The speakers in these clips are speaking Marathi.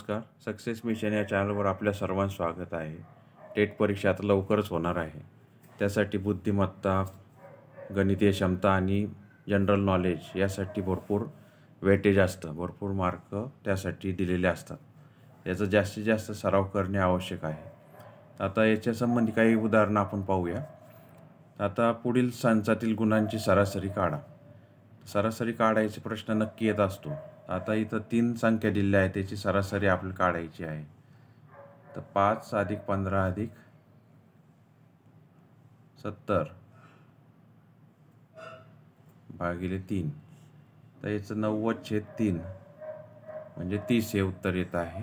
नमस्कार सक्सेस मिशन या चॅनलवर आपल्या सर्वांचं स्वागत आहे टेट परीक्षा आता लवकरच होणार आहे त्यासाठी बुद्धिमत्ता गणितीय क्षमता आणि जनरल नॉलेज यासाठी भरपूर वेटेज असतं भरपूर मार्क त्यासाठी दिलेले असतात याचा जास्तीत जास्त सराव करणे आवश्यक आहे आता याच्यासंबंधी काही उदाहरणं आपण पाहूया आता पुढील संचातील गुणांची सरासरी काढा सरासरी काढायचे प्रश्न नक्की येत असतो आता इथं तीन संख्या दिलेल्या आहेत त्याची सरासरी आपल्याला काढायची आहे तर पाच अधिक पंधरा अधिक सत्तर भागिले तीन तर याचं नव्वद छेद तीन म्हणजे तीस हे उत्तर येत आहे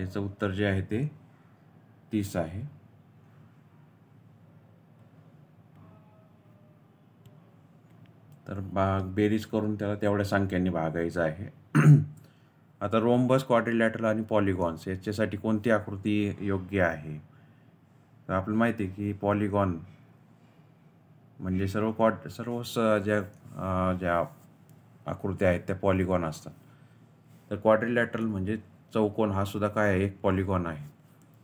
याचं उत्तर जे आहे ते तीस आहे तर भाग बेरीज करून त्याला तेवढ्या संख्येने भागायचं आहे आता रोम्बस क्वाड्रिलॅटरल आणि पॉलिगॉन्स याच्यासाठी कोणती आकृती योग्य आहे तर आपल्याला माहिती आहे की पॉलिगॉन म्हणजे सर्व क्वाट सर्व ज्या ज्या आकृत्या आहेत त्या पॉलिगॉन असतात तर क्वाड्रिलॅटरल म्हणजे चौकोन हा सुद्धा काय आहे एक पॉलिगॉन आहे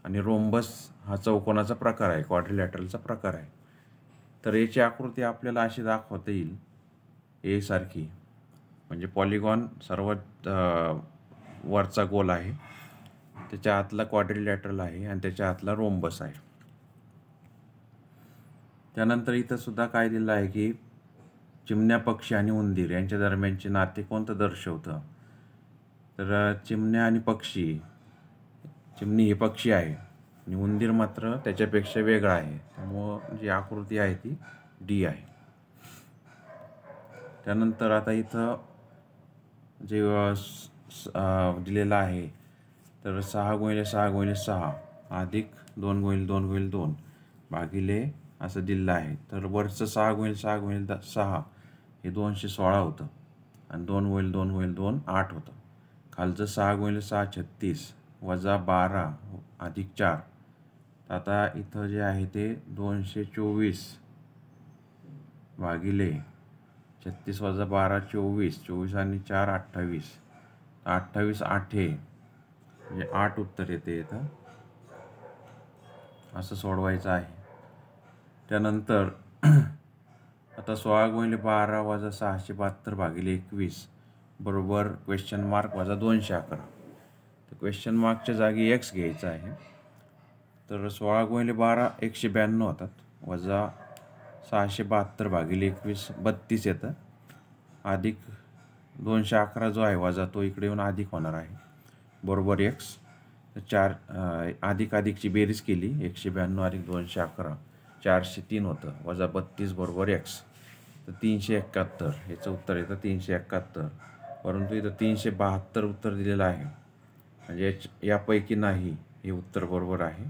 आणि रोम्बस हा चौकोनाचा प्रकार आहे क्वाड्रिलॅटरलचा प्रकार आहे तर याची आकृती आपल्याला अशी दाखवता येईल ए सारखी म्हणजे पॉलिगॉन सर्वात वरचा गोल आहे त्याच्या आतला लॅटरल आहे आणि त्याच्या आतला रोम्बस आहे त्यानंतर इथं सुद्धा काय दिलं आहे की चिमण्या पक्षी आणि उंदीर यांच्या दरम्यानचे नाते कोणतं दर्शवतं तर चिमण्या आणि पक्षी चिमणी हे पक्षी आहे आणि उंदीर मात्र त्याच्यापेक्षा वेगळा आहे त्यामुळं जी आकृती आहे ती डी आहे त्यानंतर आता इथं जे दिलेलं आहे तर सहा गुणिले सहा गुणिले सहा अधिक दोन गुणिले दोन गुणिले दोन भागिले असं दिलेलं आहे तर वरचं सहा गुणिले सहा गुणिले द सहा हे दोनशे सोळा होतं आणि दोन गुणिले दोन गुणिले दोन आठ होतं खालचं सहा गुणिले सहा छत्तीस वजा बारा अधिक चार आता इथं जे आहे ते दोनशे चोवीस भागिले छत्तीस वजा बारा चोवीस चोवीस आणि चार अठ्ठावीस अठ्ठावीस आठे म्हणजे आठ उत्तर येते इथं असं सोडवायचं आहे त्यानंतर आता सोळा गुणिले बारा वाजा सहाशे बहात्तर भागिले एकवीस बरोबर क्वेश्चन मार्क वाजा दोनशे अकरा तर क्वेश्चन मार्कच्या जागी एक्स घ्यायचं आहे तर सोळा गुणिले बारा एकशे ब्याण्णव होतात वजा सहाशे बहात्तर भागिले एकवीस बत्तीस येतं अधिक दोनशे अकरा जो आहे वजा तो इकडे येऊन अधिक होणार आहे बरोबर एक्स चार अधिक अधिकची बेरीज केली एकशे ब्याण्णव अधिक दोनशे अकरा चारशे तीन होतं वजा बत्तीस बरोबर एक्स तर तीनशे एकाहत्तर याचं उत्तर येतं तीनशे एकाहत्तर परंतु इथं तीनशे बहात्तर उत्तर दिलेलं आहे म्हणजे याच यापैकी नाही हे उत्तर बरोबर आहे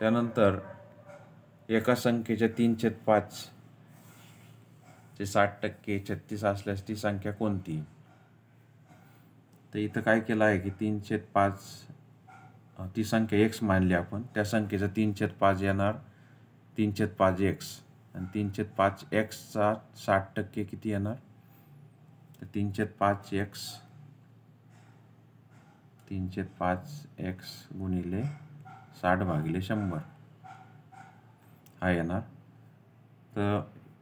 त्यानंतर एका संख्येच्या तीन छेद पाच ते साठ टक्के छत्तीस असल्यास ती संख्या कोणती तर इथं काय केलं आहे की तीन छेद पाच ती संख्या एक्स मानली आपण त्या संख्येचा तीन छेद पाच येणार तीन छेद पाच एक्स आणि तीन छेद पाच एक्सचा साठ टक्के किती येणार तर तीन छेद पाच एक्स तीन छेद पाच एक्स गुणिले साठ भागिले शंभर हा येणार तर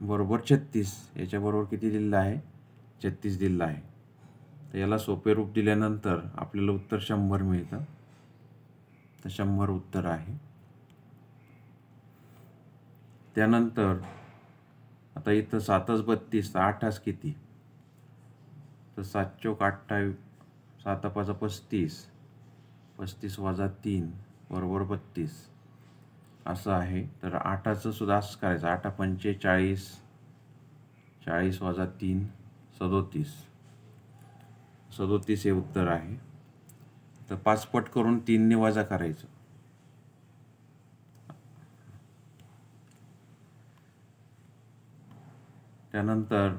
बरोबर छत्तीस याच्याबरोबर किती दिलेलं आहे छत्तीस दिलेलं आहे तर याला सोपे रूप दिल्यानंतर आपल्याला उत्तर शंभर मिळतं तर शंभर उत्तर आहे त्यानंतर आता इथं सातच बत्तीस तर आठास किती तर सात चौक अठ्ठावी सात पाच पस्तीस पस्तीस वाजा तीन बरोबर बत्तीस असं आहे तर आठाचं सुद्धा असं करायचं आठा पंचेचाळीस चाळीस वजा तीन सदोतीस सदोतीस हे उत्तर आहे तर पाचपट करून तीनने वाजा करायचं त्यानंतर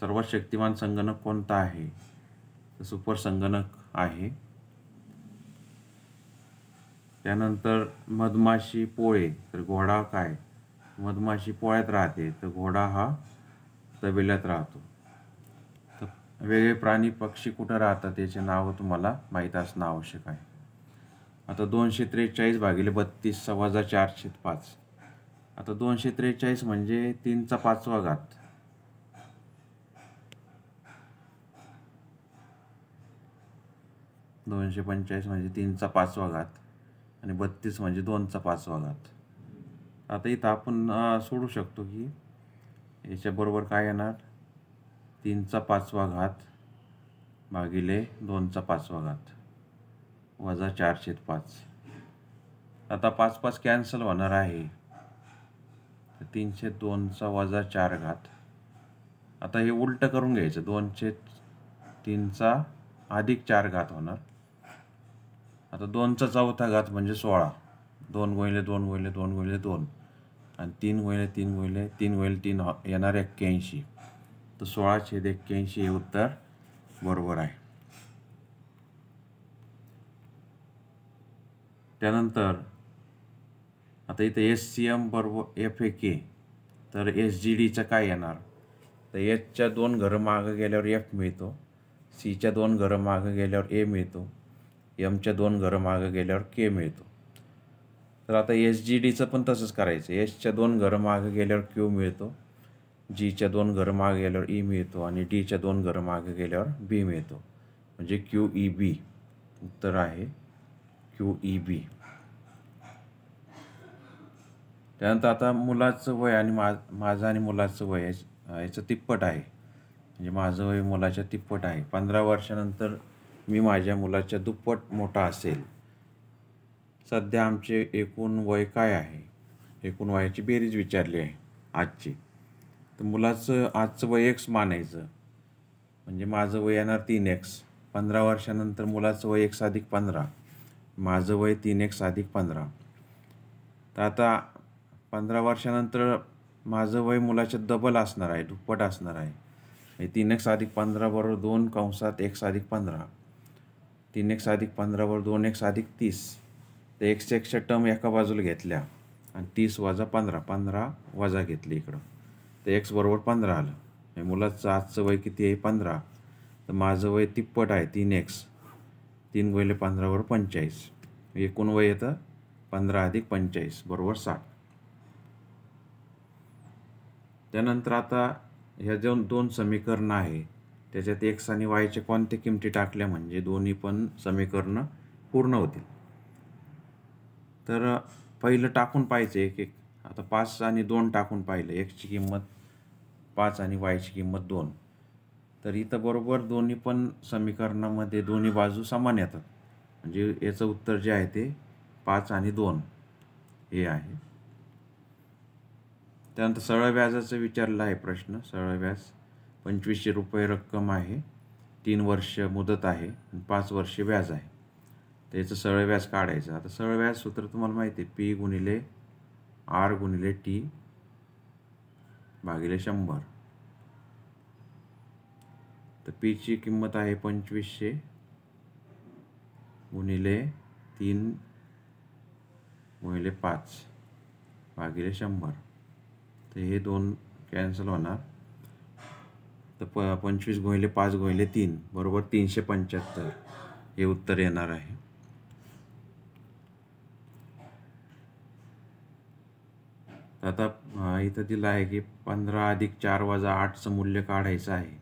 सर्वात शक्तिमान संगणक कोणता आहे तर सुपर संगणक आहे त्यानंतर मधमाशी पोळे तर घोडा काय मधमाशी पोळ्यात राहते तर घोडा हा तबेल्यात राहतो तर वेगळे प्राणी पक्षी कुठं राहतात याचे नावं तुम्हाला माहीत असणं आवश्यक आहे आता दोनशे त्रेचाळीस भागिले बत्तीस सव्वाजा चारशे पाच आता दोनशे त्रेचाळीस म्हणजे तीनचा पाचवा घात दोनशे पंचेचाळीस म्हणजे तीनचा पाचवा घात आणि बत्तीस म्हणजे दोनचा पाचवा घात आता इथं आपण सोडू शकतो की याच्याबरोबर काय येणार तीनचा पाचवा घात भागिले दोनचा पाचवा घात वजा चारशे पाच आता पाच पाच कॅन्सल होणार आहे तीनशे दोनचा वजा चार घात आता हे उलटं करून घ्यायचं दोनशे तीनचा अधिक चार घात होणार आता दोनचा चौथा घात म्हणजे सोळा दोन गोहिले दोन गोहिले दोन गोहिले दोन आणि तीन गोयले तीन गोहिले तीन गोहिले तीन हो- येणार एक्क्याऐंशी तर सोळा छेद एक्क्याऐंशी हे उत्तर बरोबर आहे त्यानंतर आता इथं एस सी एम बरोबर एफ ए के तर एस जी डीचं काय येणार तर एचच्या दोन घरं मागं गेल्यावर एफ मिळतो सीच्या दोन घरं मागं गेल्यावर ए मिळतो यमच्या दोन घरं मागं गेल्यावर के मिळतो तर आता एस जी डीचं पण तसंच करायचं एसच्या दोन घरं मागं गेल्यावर क्यू मिळतो जीच्या दोन घरं मागं गेल्यावर ई e मिळतो आणि डीच्या दोन घरं मागं गेल्यावर बी मिळतो म्हणजे क्यू ई बी उत्तर आहे क्यू ई बी त्यानंतर आता मुलाचं वय आणि मा माझं आणि मुलाचं वय याचं तिप्पट आहे म्हणजे माझं वय मुलाच्या तिप्पट आहे पंधरा वर्षानंतर मी माझ्या मुलाच्या दुप्पट मोठा असेल सध्या आमचे एकूण वय काय आहे एकूण वयाची बेरीज विचारली आहे आजची तर मुलाचं आजचं वय एक्स मानायचं म्हणजे माझं वय येणार तीन एक्स पंधरा वर्षानंतर मुलाचं वय एक्स अधिक पंधरा माझं वय तीन एक्स अधिक पंधरा तर आता पंधरा वर्षानंतर माझं वय मुलाच्या डबल असणार आहे दुप्पट असणार आहे तीन एक्स अधिक पंधरा बरोबर दोन कंसात एक्स अधिक पंधरा तीन एक्स अधिक पंधरावर दोन एक्स अधिक तीस तर एकशे एकशे टर्म एका बाजूला घेतल्या आणि तीस वजा पंधरा पंधरा वजा घेतली इकडं तर एक्स बरोबर पंधरा आलं म्हणजे मुलाचं आजचं वय किती आहे पंधरा तर माझं वय तिप्पट आहे तीन एक्स तीन वयले पंधरावर पंचेचाळीस एकूण वय येतं पंधरा अधिक पंचेचाळीस बरोबर साठ त्यानंतर आता ह्या दोन दोन समीकरणं आहे त्याच्यात एक्स आणि वायच्या कोणत्या किमती टाकल्या म्हणजे दोन्ही पण समीकरणं पूर्ण होतील तर पहिलं टाकून पाहिजे एक एक आता पाच आणि दोन टाकून पाहिलं एक्सची किंमत पाच आणि वायची किंमत दोन तर इथं बरोबर दोन्ही पण समीकरणामध्ये दोन्ही बाजू समान येतात म्हणजे याचं उत्तर जे आहे ते पाच आणि दोन हे आहे त्यानंतर सरळ व्याजाचं विचारलं आहे प्रश्न सरळ व्याज पंचवीसशे रुपये रक्कम आहे तीन वर्ष मुदत आहे पाच वर्षे व्याज आहे तर याचं सरळ व्याज काढायचं आता सरळ व्याज सूत्र तुम्हाला माहिती आहे पी गुणिले आर गुणिले टी भागिले शंभर तर पीची किंमत आहे पंचवीसशे गुणिले तीन गुणिले पाच भागिले शंभर तर हे दोन कॅन्सल होणार तर प पंचवीस गोयले पाच गोहिले तीन बरोबर तीनशे पंच्याहत्तर हे उत्तर येणार आहे आता इथं दिलं आहे की पंधरा अधिक चार वाजा आठचं मूल्य काढायचं आहे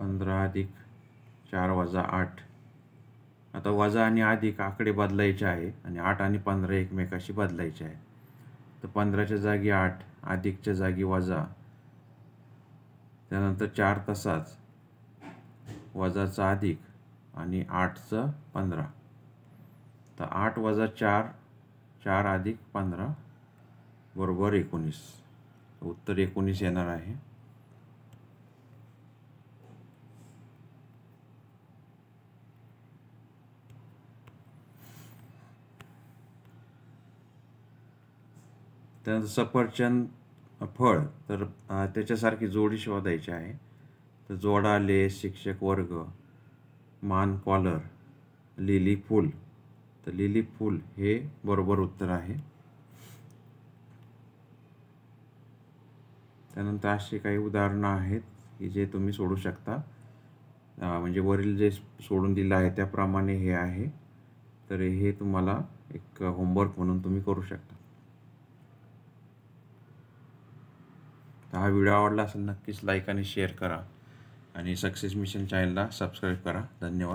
पंधरा अधिक चार वाजा आठ आता वजा आणि अधिक आकडे बदलायचे आहे आणि आठ आणि पंधरा एकमेकाशी बदलायचे आहे तर पंधराच्या जागी आठ अधिकच्या जागी वजा त्यानंतर चार तासाच वजाचा अधिक आणि आठचं पंधरा तर आठ वजा चार चार अधिक पंधरा बरोबर एकोणीस उत्तर एकोणीस येणार आहे त्यानंतर सफरचंद फळ तर त्याच्यासारखी जोडी शोधायची आहे तर जोडा ले शिक्षक वर्ग मान कॉलर लिली फूल तर लिली फूल हे बरोबर उत्तर आहे त्यानंतर अशी काही उदाहरणं आहेत की जे तुम्ही सोडू शकता म्हणजे वरील जे सोडून दिलं आहे त्याप्रमाणे हे आहे तर हे तुम्हाला एक होमवर्क म्हणून तुम्ही करू शकता हा व्हिडिओ आवडला असेल नक्कीच लाईक आणि शेअर करा आणि सक्सेस मिशन चॅनलला सबस्क्राईब करा धन्यवाद